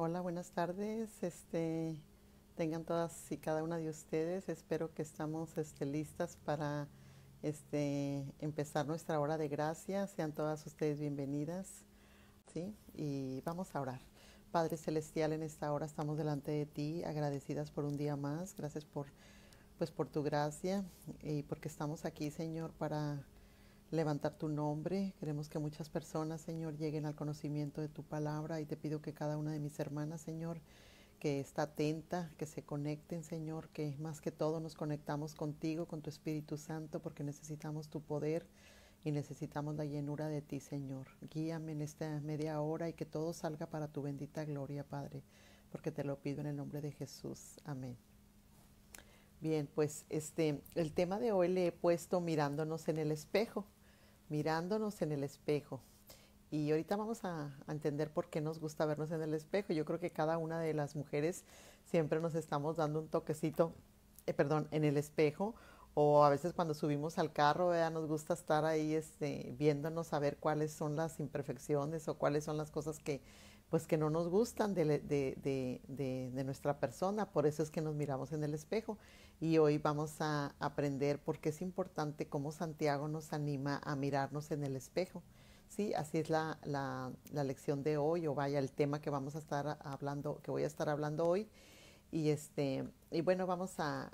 Hola, buenas tardes. Este, tengan todas y cada una de ustedes. Espero que estamos este, listas para este, empezar nuestra hora de gracia. Sean todas ustedes bienvenidas. ¿sí? Y vamos a orar. Padre Celestial, en esta hora estamos delante de ti, agradecidas por un día más. Gracias por, pues, por tu gracia y porque estamos aquí, Señor, para levantar tu nombre. Queremos que muchas personas, Señor, lleguen al conocimiento de tu palabra y te pido que cada una de mis hermanas, Señor, que está atenta, que se conecten, Señor, que más que todo nos conectamos contigo, con tu Espíritu Santo, porque necesitamos tu poder y necesitamos la llenura de ti, Señor. Guíame en esta media hora y que todo salga para tu bendita gloria, Padre, porque te lo pido en el nombre de Jesús. Amén. Bien, pues este el tema de hoy le he puesto mirándonos en el espejo mirándonos en el espejo. Y ahorita vamos a, entender por qué nos gusta vernos en el espejo. Yo creo que cada una de las mujeres siempre nos estamos dando un toquecito, eh, perdón, en el espejo. O a veces cuando subimos al carro, nos gusta estar ahí este, viéndonos a ver cuáles son las imperfecciones o cuáles son las cosas que, pues, que no nos gustan de nuestra persona. Por eso es que nos miramos en el espejo y hoy vamos a aprender por qué es importante cómo Santiago nos anima a mirarnos en el espejo. Sí, así es la, lección de hoy, o vaya, el tema que vamos a estar hablando, que voy a estar hablando hoy. Y este, y bueno, vamos a,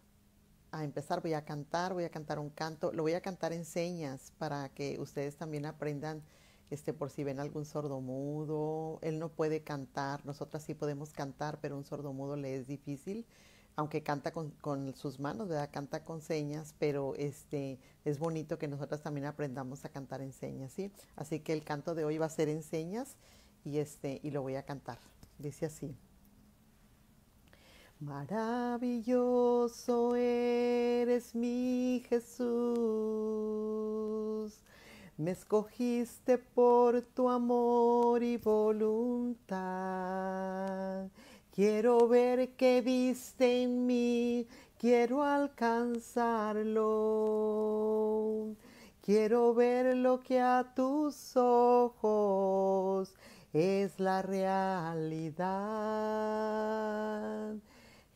empezar. Voy a cantar, voy a cantar un canto, lo voy a cantar en señas para que ustedes también aprendan. Este, por si ven algún sordo mudo, él no puede cantar, nosotras sí podemos cantar, pero un sordo mudo le es difícil aunque canta con, sus manos, ¿verdad? Canta con señas, pero este, es bonito que nosotras también aprendamos a cantar en señas, ¿sí? Así que el canto de hoy va a ser en señas y, este, y lo voy a cantar. Dice así. Maravilloso eres mi Jesús, me escogiste por tu amor y voluntad Quiero ver qué viste en mí, quiero alcanzarlo. Quiero ver lo que a tus ojos es la realidad.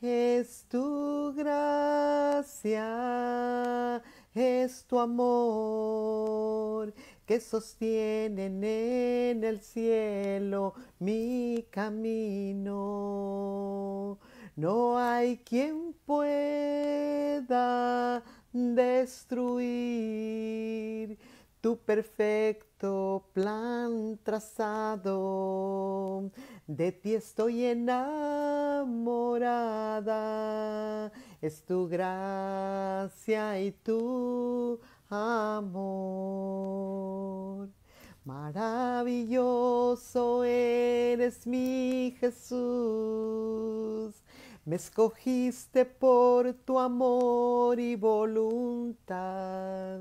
Es tu gracia, es tu amor, que sostienen en el cielo mi camino. No hay quien pueda destruir tu perfecto plan trazado. De ti estoy enamorada, es tu gracia y tu amor. Maravilloso eres mi Jesús. Me escogiste por tu amor y voluntad.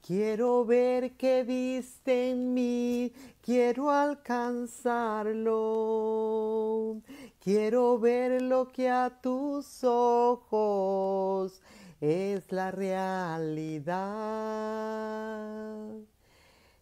Quiero ver que viste en mí, quiero alcanzarlo. Quiero ver lo que a tus ojos es la realidad.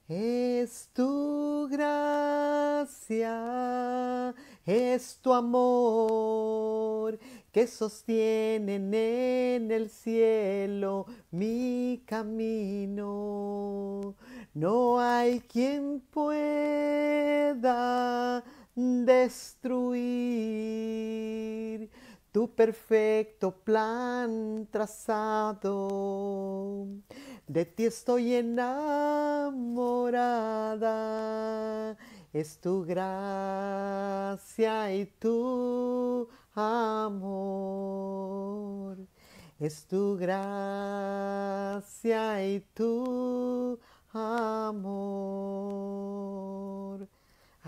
Es tu gracia, es tu amor que sostienen en el cielo mi camino. No hay quien pueda destruir tu perfecto plan trazado. De ti estoy enamorada, es tu gracia y tu amor. Es tu gracia y tu amor.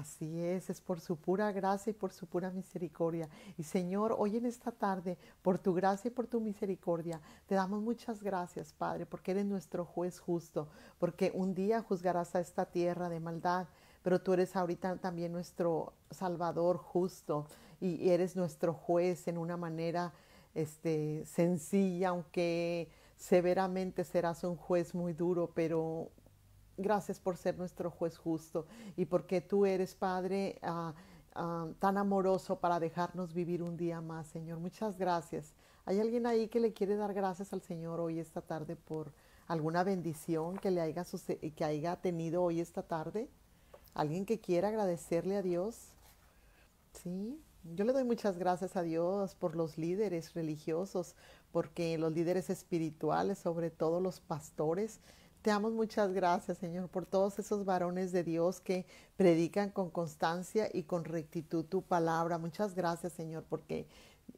Así es, es por su pura gracia y por su pura misericordia. Y Señor, hoy en esta tarde, por tu gracia y por tu misericordia, te damos muchas gracias, Padre, porque eres nuestro juez justo, porque un día juzgarás a esta tierra de maldad, pero tú eres ahorita también nuestro Salvador justo y eres nuestro juez en una manera este, sencilla, aunque severamente serás un juez muy duro, pero gracias por ser nuestro juez justo y porque tú eres, Padre, ah, ah, tan amoroso para dejarnos vivir un día más, Señor. Muchas gracias. ¿Hay alguien ahí que le quiere dar gracias al Señor hoy esta tarde por alguna bendición que le haya, que haya tenido hoy esta tarde? ¿Alguien que quiera agradecerle a Dios? Sí, yo le doy muchas gracias a Dios por los líderes religiosos, porque los líderes espirituales, sobre todo los pastores, te damos muchas gracias, Señor, por todos esos varones de Dios que predican con constancia y con rectitud tu palabra. Muchas gracias, Señor, porque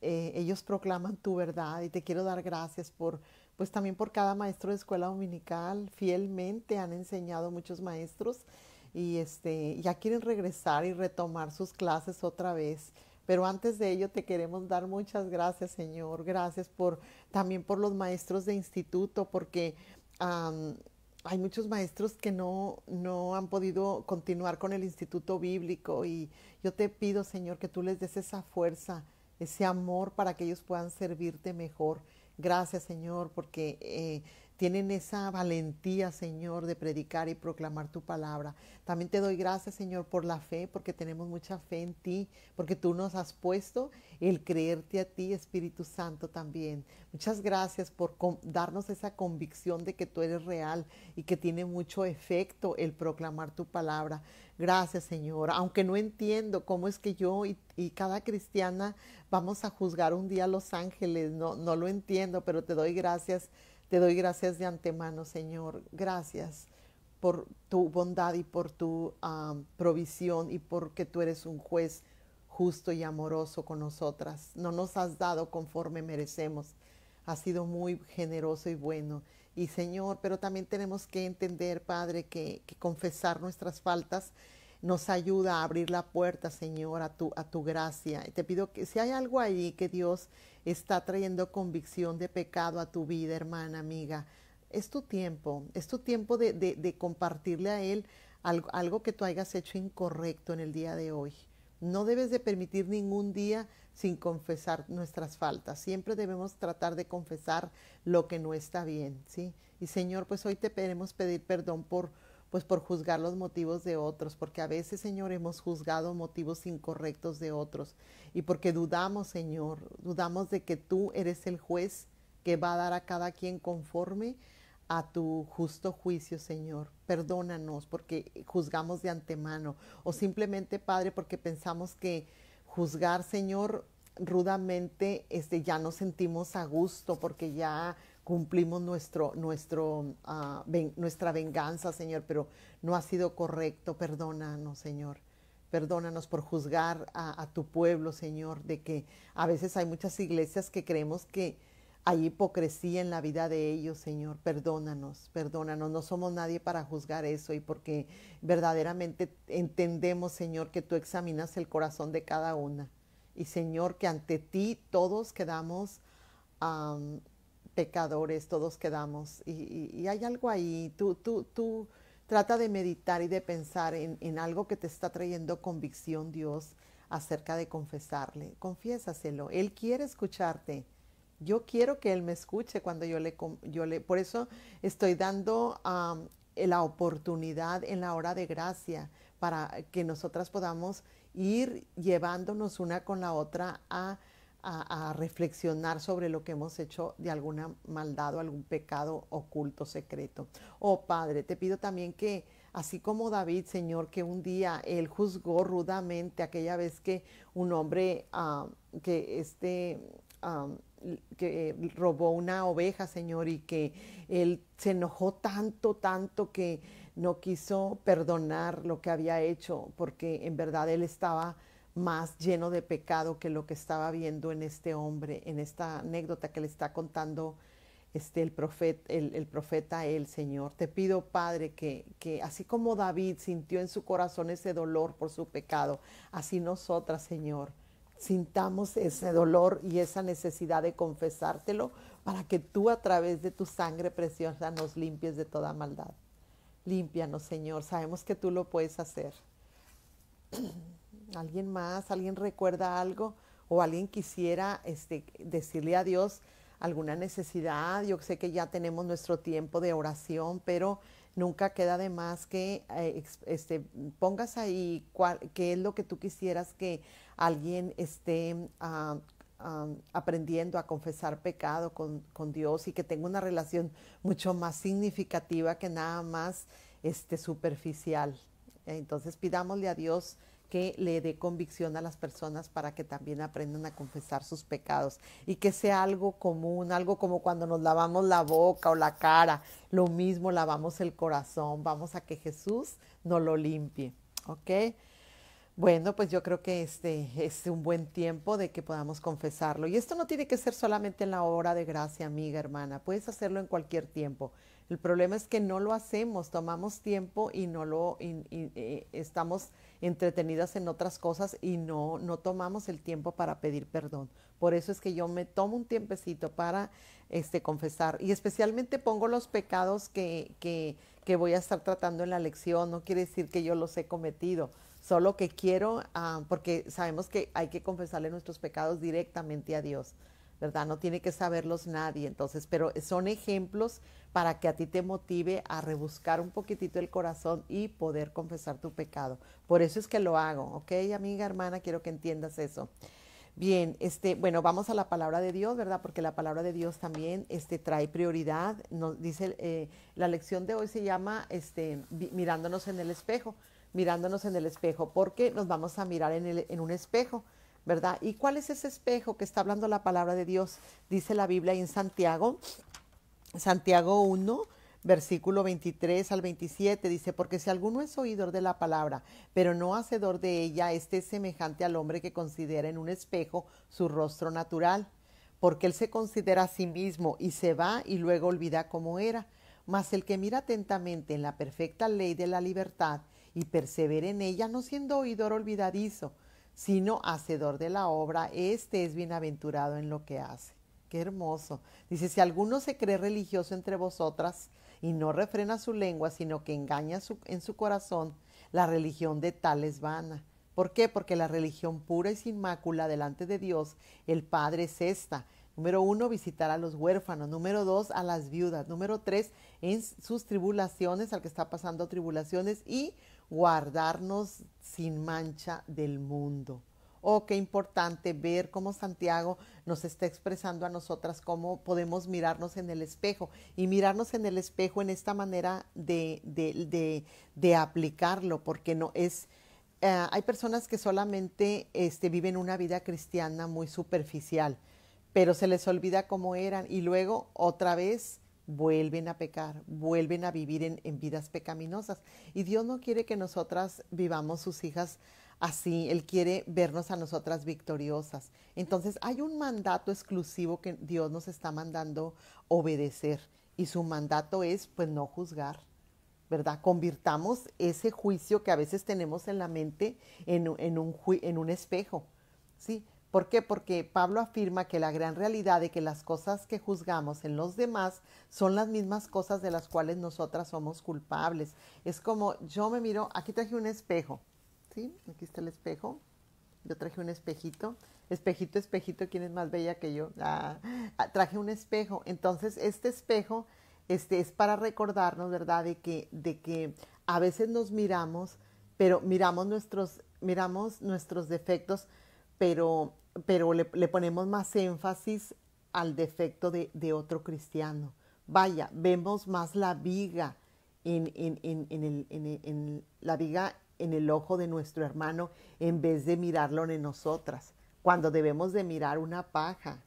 eh, ellos proclaman tu verdad y te quiero dar gracias por, pues también por cada maestro de escuela dominical. Fielmente han enseñado muchos maestros y este, ya quieren regresar y retomar sus clases otra vez. Pero antes de ello te queremos dar muchas gracias, Señor. Gracias por también por los maestros de instituto, porque hay muchos maestros que no, no han podido continuar con el instituto bíblico y yo te pido, Señor, que tú les des esa fuerza, ese amor para que ellos puedan servirte mejor. Gracias, Señor, porque eh, tienen esa valentía, Señor, de predicar y proclamar tu palabra. También te doy gracias, Señor, por la fe, porque tenemos mucha fe en ti, porque tú nos has puesto el creerte a ti, Espíritu Santo, también. Muchas gracias por darnos esa convicción de que tú eres real y que tiene mucho efecto el proclamar tu palabra. Gracias, Señor. Aunque no entiendo cómo es que yo y, cada cristiana vamos a juzgar un día a los ángeles, no lo entiendo, pero te doy gracias te doy gracias de antemano, Señor. Gracias por tu bondad y por tu ah, provisión y porque tú eres un juez justo y amoroso con nosotras. No nos has dado conforme merecemos. Has sido muy generoso y bueno. Y Señor, pero también tenemos que entender, Padre, que confesar nuestras faltas nos ayuda a abrir la puerta, Señor, a tu, a tu gracia. Te pido que si hay algo allí que Dios está trayendo convicción de pecado a tu vida, hermana, amiga, es tu tiempo, es tu tiempo de, de, compartirle a Él algo, algo que tú hayas hecho incorrecto en el día de hoy. No debes de permitir ningún día sin confesar nuestras faltas. Siempre debemos tratar de confesar lo que no está bien, ¿sí? Y Señor, pues hoy te queremos pedir perdón por pues por juzgar los motivos de otros, porque a veces, Señor, hemos juzgado motivos incorrectos de otros y porque dudamos, Señor, dudamos de que tú eres el juez que va a dar a cada quien conforme a tu justo juicio, Señor. Perdónanos porque juzgamos de antemano o simplemente, Padre, porque pensamos que juzgar, Señor, rudamente, este, ya nos sentimos a gusto porque ya cumplimos nuestro, nuestro, ah, nuestra venganza, Señor, pero no ha sido correcto. Perdónanos, Señor. Perdónanos por juzgar a, tu pueblo, Señor, de que a veces hay muchas iglesias que creemos que hay hipocresía en la vida de ellos, Señor. Perdónanos, perdónanos. No somos nadie para juzgar eso y porque verdaderamente entendemos, Señor, que tú examinas el corazón de cada una. Y, Señor, que ante ti todos quedamos pecadores todos quedamos y, hay algo ahí. Tú, tú, tú trata de meditar y de pensar en, algo que te está trayendo convicción Dios acerca de confesarle. Confiésaselo. Él quiere escucharte. Yo quiero que Él me escuche cuando yo le... Yo le por eso estoy dando la oportunidad en la hora de gracia para que nosotras podamos ir llevándonos una con la otra a a, reflexionar sobre lo que hemos hecho de alguna maldad o algún pecado oculto, secreto. Oh Padre, te pido también que, así como David, Señor, que un día él juzgó rudamente aquella vez que un hombre ah, que este... Ah, que robó una oveja, Señor, y que él se enojó tanto, tanto que no quiso perdonar lo que había hecho, porque en verdad él estaba más lleno de pecado que lo que estaba viendo en este hombre, en esta anécdota que le está contando este, el, profeta, el, profeta, el Señor. Te pido, Padre, que, que así como David sintió en su corazón ese dolor por su pecado, así nosotras, Señor, sintamos ese dolor y esa necesidad de confesártelo para que tú a través de tu sangre preciosa nos limpies de toda maldad. Límpianos, Señor. Sabemos que tú lo puedes hacer. alguien más, alguien recuerda algo o alguien quisiera este, decirle a Dios alguna necesidad. Yo sé que ya tenemos nuestro tiempo de oración, pero nunca queda de más que eh, este, pongas ahí qué es lo que tú quisieras que alguien esté ah, ah, aprendiendo a confesar pecado con, Dios y que tenga una relación mucho más significativa que nada más este, superficial. Entonces pidámosle a Dios que le dé convicción a las personas para que también aprendan a confesar sus pecados y que sea algo común, algo como cuando nos lavamos la boca o la cara, lo mismo lavamos el corazón, vamos a que Jesús nos lo limpie, ¿ok? Bueno, pues yo creo que este es un buen tiempo de que podamos confesarlo. Y esto no tiene que ser solamente en la hora de gracia, amiga, hermana. Puedes hacerlo en cualquier tiempo. El problema es que no lo hacemos, tomamos tiempo y no lo eh, estamos entretenidas en otras cosas y no, no tomamos el tiempo para pedir perdón. Por eso es que yo me tomo un tiempecito para este, confesar y especialmente pongo los pecados que, que, voy a estar tratando en la lección. No quiere decir que yo los he cometido, solo que quiero, ah, porque sabemos que hay que confesarle nuestros pecados directamente a Dios. ¿verdad? No tiene que saberlos nadie, entonces, pero son ejemplos para que a ti te motive a rebuscar un poquitito el corazón y poder confesar tu pecado. Por eso es que lo hago, ¿ok, amiga, hermana? Quiero que entiendas eso. Bien, este, bueno, vamos a la palabra de Dios, ¿verdad? Porque la palabra de Dios también este, trae prioridad. Nos dice, eh, la lección de hoy se llama este, mirándonos en el espejo, mirándonos en el espejo, porque nos vamos a mirar en, el, en un espejo. ¿verdad? ¿Y cuál es ese espejo que está hablando la palabra de Dios? Dice la Biblia en Santiago, Santiago 1, versículo 23 al 27, dice, porque si alguno es oidor de la palabra, pero no hacedor de ella, este es semejante al hombre que considera en un espejo su rostro natural, porque él se considera a sí mismo y se va y luego olvida cómo era. Mas el que mira atentamente en la perfecta ley de la libertad y persevera en ella, no siendo oidor olvidadizo, sino hacedor de la obra, este es bienaventurado en lo que hace. Qué hermoso. Dice, si alguno se cree religioso entre vosotras y no refrena su lengua, sino que engaña en su corazón, la religión de tal es vana. ¿Por qué? Porque la religión pura y sin mácula delante de Dios, el Padre es esta. Número uno, visitar a los huérfanos. Número dos, a las viudas. Número tres, en sus tribulaciones, al que está pasando tribulaciones. Y guardarnos sin mancha del mundo. Oh, qué importante ver cómo Santiago nos está expresando a nosotras cómo podemos mirarnos en el espejo y mirarnos en el espejo en esta manera de, de, de, aplicarlo, porque no es... Eh, hay personas que solamente este, viven una vida cristiana muy superficial, pero se les olvida cómo eran y luego otra vez vuelven a pecar, vuelven a vivir en, vidas pecaminosas. Y Dios no quiere que nosotras vivamos sus hijas así, Él quiere vernos a nosotras victoriosas. Entonces hay un mandato exclusivo que Dios nos está mandando obedecer y su mandato es pues no juzgar. ¿verdad? Convirtamos ese juicio que a veces tenemos en la mente en, en, un, en un espejo, ¿sí? ¿Por qué? Porque Pablo afirma que la gran realidad de que las cosas que juzgamos en los demás son las mismas cosas de las cuales nosotras somos culpables. Es como yo me miro, aquí traje un espejo, ¿sí? Aquí está el espejo. Yo traje un espejito. Espejito, espejito, ¿quién es más bella que yo? Ah, ah, traje un espejo. Entonces, este espejo este, es para recordarnos, ¿verdad? De que, de que a veces nos miramos, pero miramos nuestros, miramos nuestros defectos, pero pero le, ponemos más énfasis al defecto de, otro cristiano. Vaya, vemos más la viga en, el, la en el ojo de nuestro hermano en vez de mirarlo en nosotras, cuando debemos de mirar una paja.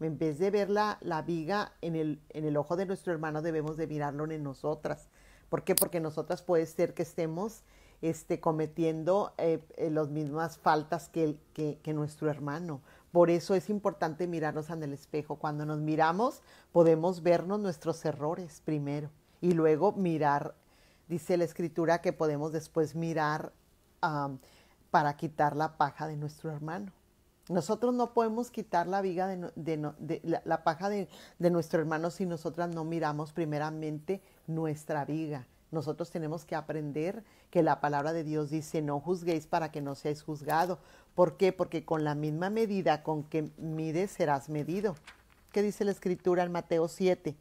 En vez de ver la, viga en el, en el ojo de nuestro hermano, debemos de mirarlo en nosotras. ¿Por qué? Porque nosotras puede ser que estemos este, cometiendo eh, eh, las mismas faltas que, nuestro hermano. Por eso es importante mirarnos en el espejo. Cuando nos miramos, podemos vernos nuestros errores primero y luego mirar, dice la escritura, que podemos después mirar para quitar la paja de nuestro hermano. Nosotros no podemos quitar la viga de, la, paja de, nuestro hermano si nosotras no miramos primeramente nuestra viga. Nosotros tenemos que aprender que la palabra de Dios dice, no juzguéis para que no seáis juzgado. ¿Por qué? Porque con la misma medida con que mides serás medido. ¿Qué dice la escritura en Mateo 7?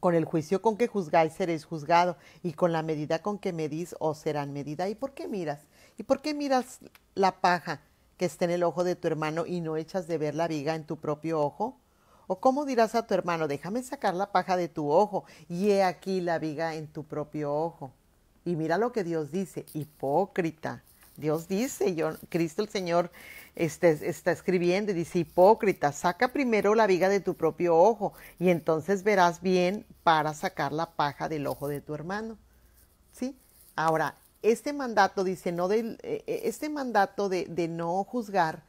Con el juicio con que juzgáis seréis juzgado y con la medida con que medís os serán medida. ¿Y por qué miras? ¿Y por qué miras la paja que está en el ojo de tu hermano y no echas de ver la viga en tu propio ojo? ¿O cómo dirás a tu hermano, déjame sacar la paja de tu ojo y he aquí la viga en tu propio ojo? Y mira lo que Dios dice, hipócrita. Dios dice, yo, Cristo el Señor este, está escribiendo y dice, hipócrita, saca primero la viga de tu propio ojo y entonces verás bien para sacar la paja del ojo de tu hermano. ¿Sí? Ahora, este mandato dice, no de, eh, eh, este mandato de no juzgar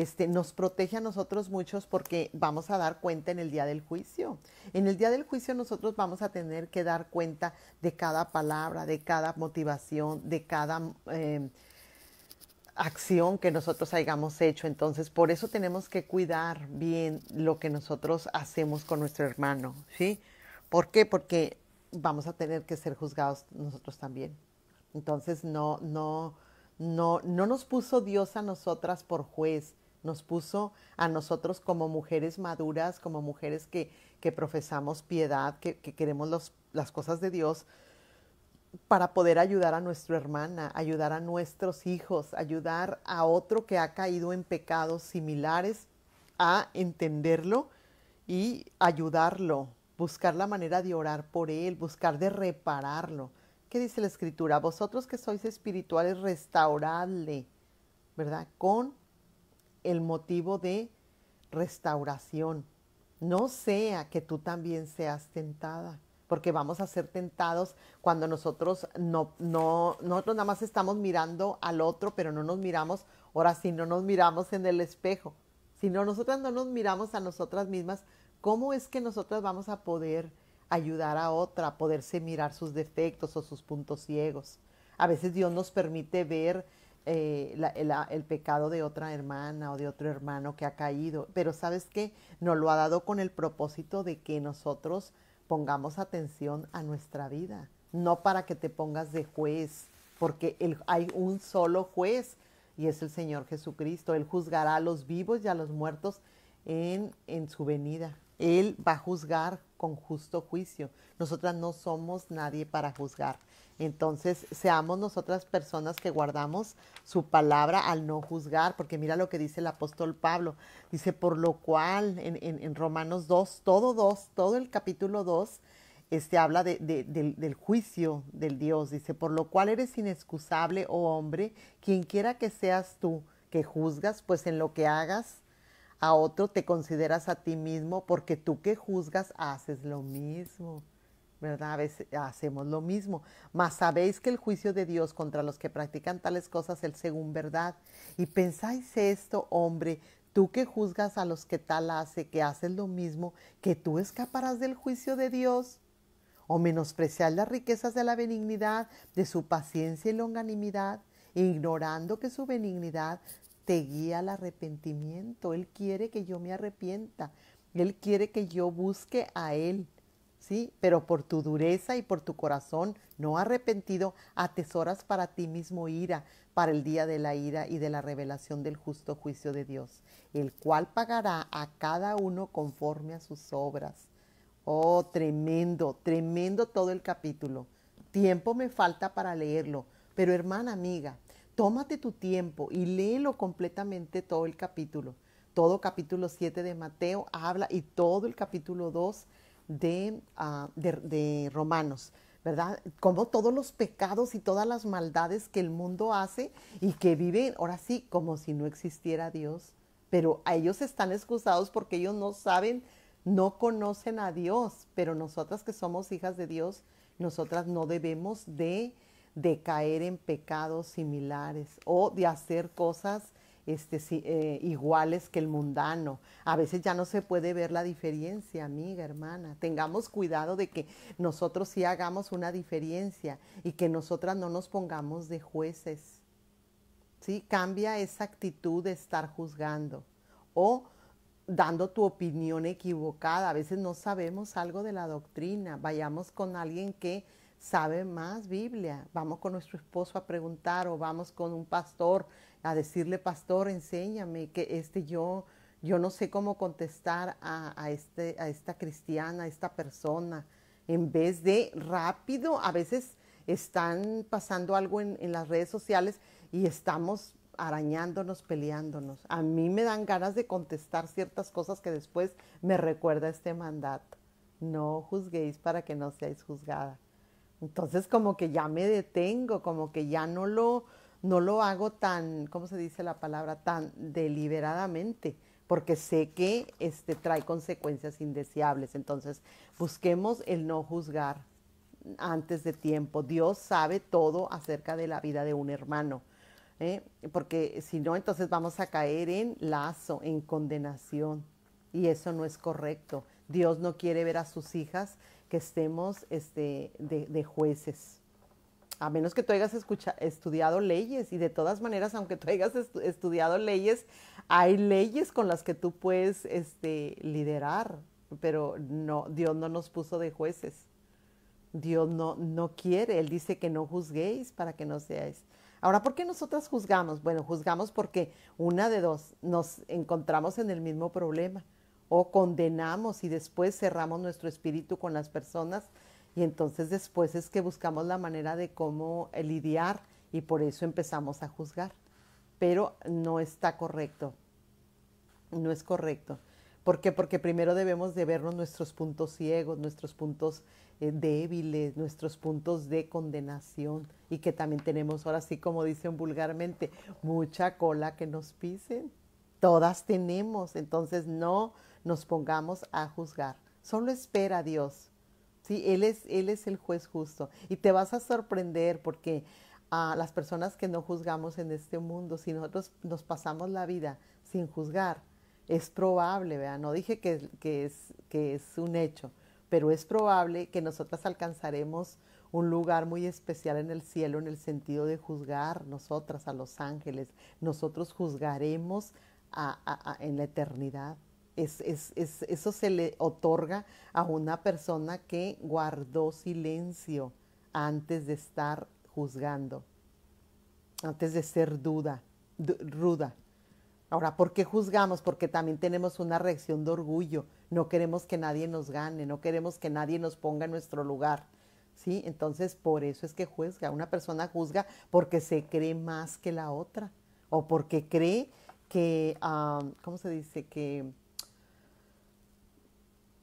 este, nos protege a nosotros muchos porque vamos a dar cuenta en el día del juicio. En el día del juicio nosotros vamos a tener que dar cuenta de cada palabra, de cada motivación, de cada em, acción que nosotros hayamos hecho. Entonces, por eso tenemos que cuidar bien lo que nosotros hacemos con nuestro hermano, ¿sí? ¿Por qué? Porque vamos a tener que ser juzgados nosotros también. Entonces, no, no, no, no nos puso Dios a nosotras por juez, nos puso a nosotros como mujeres maduras, como mujeres que, que profesamos piedad, que, queremos las cosas de Dios, para poder ayudar a nuestra hermana, ayudar a nuestros hijos, ayudar a otro que ha caído en pecados similares a entenderlo y ayudarlo, buscar la manera de orar por él, buscar de repararlo. ¿Qué dice la escritura? Vosotros que sois espirituales, restauradle, ¿verdad? Con el motivo de restauración. No sea que tú también seas tentada, porque vamos a ser tentados cuando nosotros no, no, nosotros nada más estamos mirando al otro, pero no nos miramos, ahora si no nos miramos en el espejo. Si nosotras no nos miramos a nosotras mismas, ¿cómo es que nosotras vamos a poder ayudar a otra a poderse mirar sus defectos o sus puntos ciegos? A veces Dios nos permite ver eh, la, el pecado de otra hermana o de otro hermano que ha caído, pero sabes que nos lo ha dado con el propósito de que nosotros pongamos atención a nuestra vida, no para que te pongas de juez, porque hay un solo juez y es el Señor Jesucristo. Él juzgará a los vivos y a los muertos en, en su venida. Él va a juzgar con justo juicio. Nosotras no somos nadie para juzgar. Entonces, seamos nosotras personas que guardamos su palabra al no juzgar, porque mira lo que dice el apóstol Pablo. Dice, por lo cual en, Romanos 2, todo 2, todo el capítulo 2, este habla del, del juicio del Dios. Dice, por lo cual eres inexcusable, oh hombre, quien quiera que seas tú que juzgas, pues en lo que hagas a otro, te consideras a ti mismo, porque tú que juzgas haces lo mismo. ¿Verdad? A veces hacemos lo mismo. Mas sabéis que el juicio de Dios contra los que practican tales cosas es según verdad. Y pensáis esto, hombre, tú que juzgas a los que tal hace, que haces lo mismo, que tú escaparás del juicio de Dios o menospreciar las riquezas de la benignidad, de su paciencia y longanimidad, ignorando que su benignidad te guía al arrepentimiento. Él quiere que yo me arrepienta. Él quiere que yo busque a Él. ¿Sí? Pero por tu dureza y por tu corazón no arrepentido, atesoras para ti mismo ira, para el día de la ira y de la revelación del justo juicio de Dios, el cual pagará a cada uno conforme a sus obras. Oh, tremendo, tremendo todo el capítulo. Tiempo me falta para leerlo, pero hermana amiga, tómate tu tiempo y léelo completamente todo el capítulo. Todo capítulo 7 de Mateo habla y todo el capítulo 2 de, ah, de, de Romanos, ¿verdad? Como todos los pecados y todas las maldades que el mundo hace y que viven ahora sí como si no existiera Dios. Pero a ellos están excusados porque ellos no saben, no conocen a Dios, pero nosotras que somos hijas de Dios, nosotras no debemos de de caer en pecados similares o de hacer cosas este, eh, iguales que el mundano. A veces ya no se puede ver la diferencia, amiga, hermana. Tengamos cuidado de que nosotros sí hagamos una diferencia y que nosotras no nos pongamos de jueces. ¿Sí? Cambia esa actitud de estar juzgando o dando tu opinión equivocada. A veces no sabemos algo de la doctrina. Vayamos con alguien que sabe más Biblia. Vamos con nuestro esposo a preguntar o vamos con un pastor a decirle, pastor, enséñame que este yo, yo no sé cómo contestar a, este, a esta cristiana, a esta persona. En vez de rápido, a veces están pasando algo en, en las redes sociales y estamos arañándonos, peleándonos. A mí me dan ganas de contestar ciertas cosas que después me recuerda este mandato. No juzguéis para que no seáis juzgada. Entonces como que ya me detengo, como que ya no lo, no lo hago tan, ¿cómo se dice la palabra? Tan deliberadamente, porque sé que este, trae consecuencias indeseables. Entonces busquemos el no juzgar antes de tiempo. Dios sabe todo acerca de la vida de un hermano. ¿eh? Porque si no, entonces vamos a caer en lazo, en condenación. Y eso no es correcto. Dios no quiere ver a sus hijas que estemos este, de, jueces. A menos que tú hayas estudiado leyes y de todas maneras, aunque tú hayas estudiado leyes, hay leyes con las que tú puedes este, liderar, pero no, Dios no nos puso de jueces. Dios no, no quiere, Él dice que no juzguéis para que no seáis. Ahora, ¿por qué nosotras juzgamos? Bueno, juzgamos porque una de dos, nos encontramos en el mismo problema o condenamos y después cerramos nuestro espíritu con las personas y entonces después es que buscamos la manera de cómo eh, lidiar y por eso empezamos a juzgar. Pero no está correcto, no es correcto. ¿Por qué? Porque primero debemos de vernos nuestros puntos ciegos, nuestros puntos eh, débiles, nuestros puntos de condenación y que también tenemos, ahora sí como dicen vulgarmente, mucha cola que nos pisen. Todas tenemos, entonces no nos pongamos a juzgar. Solo espera a Dios. Sí, él es, él es el juez justo. Y te vas a sorprender porque a ah, las personas que no juzgamos en este mundo, si nosotros nos pasamos la vida sin juzgar, es probable, No dije que, es, que es un hecho, pero es probable que nosotras alcanzaremos un lugar muy especial en el cielo en el sentido de juzgar nosotras a los ángeles. Nosotros juzgaremos en la eternidad. Es, eso se le otorga a una persona que guardó silencio antes de estar juzgando, antes de ser duda, ruda. Ahora, ¿por qué juzgamos? Porque también tenemos una reacción de orgullo. No queremos que nadie nos gane, no queremos que nadie nos ponga en nuestro lugar. ¿sí? Entonces, por eso es que juzga. Una persona juzga porque se cree más que la otra o porque cree que, ah, ¿cómo se dice? Que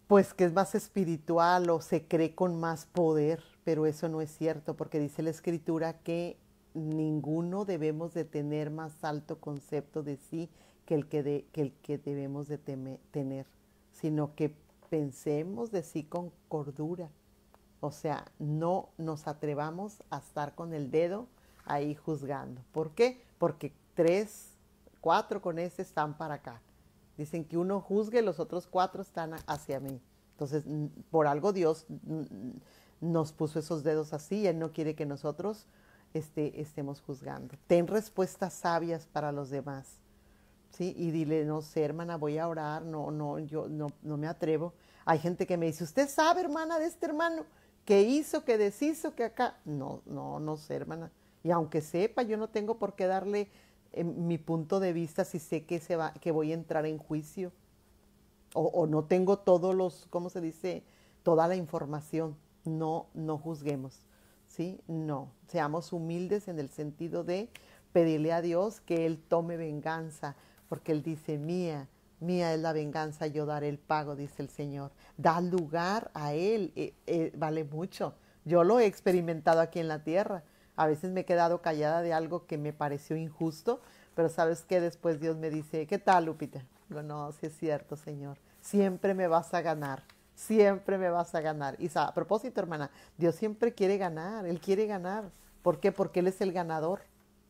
pues que es más espiritual o se cree con más poder, pero eso no es cierto, porque dice la escritura que ninguno debemos de tener más alto concepto de sí que el que, el que debemos de tener, sino que pensemos de sí con cordura. O sea, no nos atrevamos a estar con el dedo ahí juzgando. ¿Por qué? Porque tres, cuatro con ese están para acá. Dicen que uno juzgue, los otros cuatro están hacia mí. Entonces, por algo Dios nos puso esos dedos así, Él no quiere que nosotros este, estemos juzgando. Ten respuestas sabias para los demás. ¿sí? Y dile, no sé, hermana, voy a orar, no, no, yo no, no me atrevo. Hay gente que me dice, ¿usted sabe, hermana, de este hermano? ¿Qué hizo, qué deshizo, qué acá? No, no, no sé, hermana. Y aunque sepa, yo no tengo por qué darle mi punto de vista si sé que, se va, que voy a entrar en juicio o, no tengo todos los, ¿cómo se dice? Toda la información. No, no juzguemos, ¿sí? No, seamos humildes en el sentido de pedirle a Dios que Él tome venganza, porque Él dice, mía, mía es la venganza, yo daré el pago, dice el Señor. Da lugar a Él, eh, eh, vale mucho. Yo lo he experimentado aquí en la tierra a veces me he quedado callada de algo que me pareció injusto, pero sabes que después Dios me dice, ¿qué tal, Lupita? Digo, no, si es cierto, Señor, siempre me vas a ganar, siempre me vas a ganar. Y a propósito, hermana, Dios siempre quiere ganar, Él quiere ganar. ¿Por qué? Porque Él es el ganador,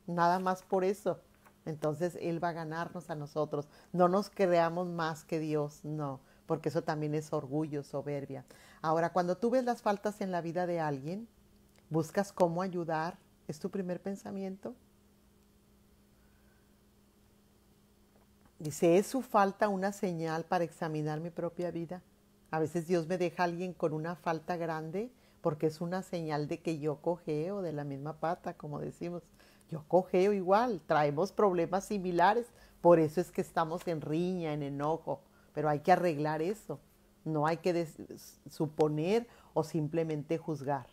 nada más por eso. Entonces Él va a ganarnos a nosotros. No nos creamos más que Dios, no, porque eso también es orgullo, soberbia. Ahora, cuando tú ves las faltas en la vida de alguien, buscas cómo ayudar, es tu primer pensamiento. Dice, ¿es su falta una señal para examinar mi propia vida? A veces Dios me deja a alguien con una falta grande porque es una señal de que yo cojeo de la misma pata, como decimos. Yo cogeo igual, traemos problemas similares, por eso es que estamos en riña, en enojo, pero hay que arreglar eso, no hay que suponer o simplemente juzgar.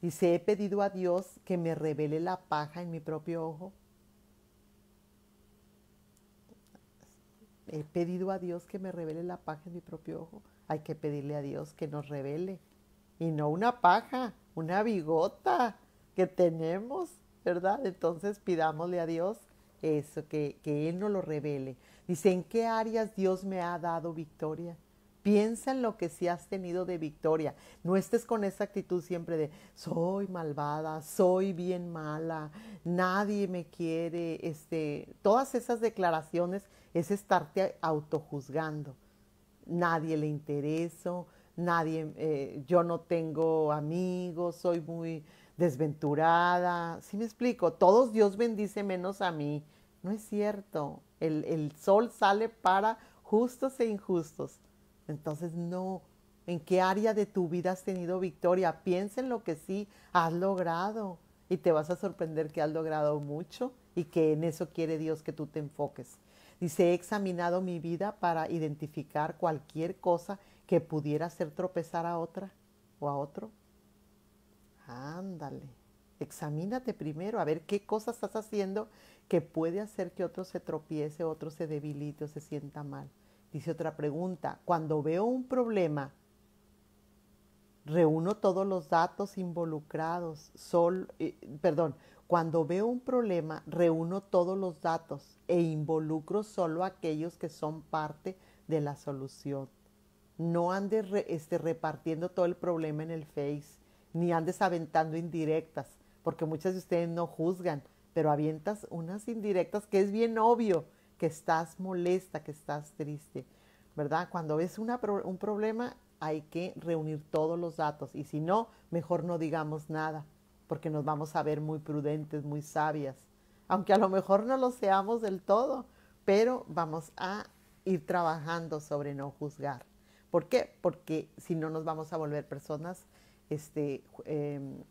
Dice, he pedido a Dios que me revele la paja en mi propio ojo. He pedido a Dios que me revele la paja en mi propio ojo. Hay que pedirle a Dios que nos revele. Y no una paja, una bigota que tenemos, ¿verdad? Entonces pidámosle a Dios eso, que, Él nos lo revele. Dice, ¿en qué áreas Dios me ha dado victoria? Piensa en lo que sí has tenido de victoria. No estés con esa actitud siempre de soy malvada, soy bien mala, nadie me quiere. Este, todas esas declaraciones es estarte autojuzgando. Nadie le intereso, nadie, eh, yo no tengo amigos, soy muy desventurada. Si me explico? Todos Dios bendice menos a mí. No es cierto. el sol sale para justos e injustos. Entonces, no, ¿en qué área de tu vida has tenido victoria? Piensa en lo que sí has logrado y te vas a sorprender que has logrado mucho y que en eso quiere Dios que tú te enfoques. Dice, he examinado mi vida para identificar cualquier cosa que pudiera hacer tropezar a otra o a otro. Ándale, examínate primero a ver qué cosa estás haciendo que puede hacer que otro se tropiece, otro se debilite o se sienta mal. Dice otra pregunta, cuando veo un problema, reúno todos los datos involucrados, solo eh, perdón, cuando veo un problema, reúno todos los datos e involucro solo aquellos que son parte de la solución. No andes este, repartiendo todo el problema en el Face, ni andes aventando indirectas, porque muchas de ustedes no juzgan, pero avientas unas indirectas que es bien obvio que estás molesta, que estás triste, ¿verdad? Cuando ves un problema hay que reunir todos los datos y si no, mejor no digamos nada, porque nos vamos a ver muy prudentes, muy sabias, aunque a lo mejor no lo seamos del todo, pero vamos a ir trabajando sobre no juzgar. ¿Por qué? Porque si no nos vamos a volver personas este, em,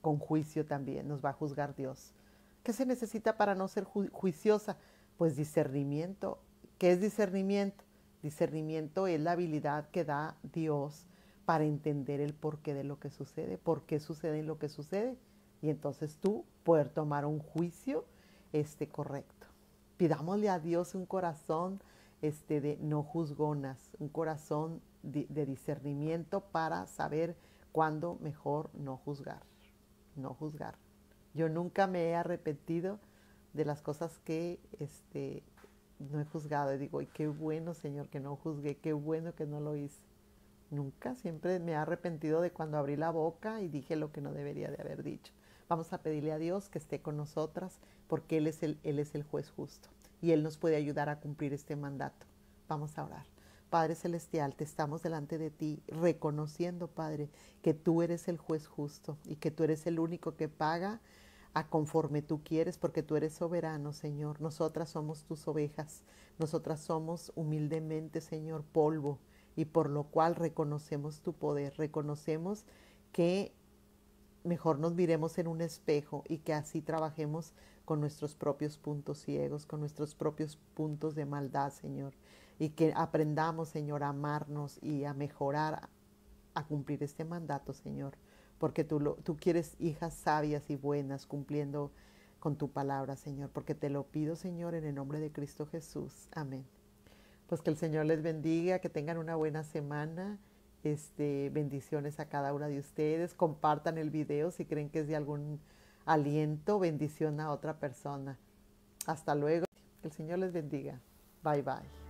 con juicio también, nos va a juzgar Dios. ¿Qué se necesita para no ser juiciosa? Pues discernimiento. ¿Qué es discernimiento? Discernimiento es la habilidad que da Dios para entender el porqué de lo que sucede, por qué sucede lo que sucede, y entonces tú poder tomar un juicio este, correcto. Pidámosle a Dios un corazón este, de no juzgonas, un corazón de, de discernimiento para saber cuándo mejor no juzgar, no juzgar. Yo nunca me he arrepentido de las cosas que este, no he juzgado. Y digo, y qué bueno, Señor, que no juzgué, qué bueno que no lo hice. Nunca, siempre me ha arrepentido de cuando abrí la boca y dije lo que no debería de haber dicho. Vamos a pedirle a Dios que esté con nosotras porque Él es el, Él es el juez justo y Él nos puede ayudar a cumplir este mandato. Vamos a orar. Padre Celestial, te estamos delante de ti, reconociendo, Padre, que tú eres el juez justo y que tú eres el único que paga a conforme tú quieres, porque tú eres soberano, Señor. Nosotras somos tus ovejas, nosotras somos humildemente, Señor, polvo, y por lo cual reconocemos tu poder, reconocemos que mejor nos miremos en un espejo y que así trabajemos con nuestros propios puntos ciegos, con nuestros propios puntos de maldad, Señor, y que aprendamos, Señor, a amarnos y a mejorar, a cumplir este mandato, Señor porque tú, lo, tú quieres hijas sabias y buenas cumpliendo con tu palabra, Señor, porque te lo pido, Señor, en el nombre de Cristo Jesús. Amén. Pues que el Señor les bendiga, que tengan una buena semana. Este, bendiciones a cada una de ustedes. Compartan el video si creen que es de algún aliento, bendición a otra persona. Hasta luego. Que el Señor les bendiga. Bye bye.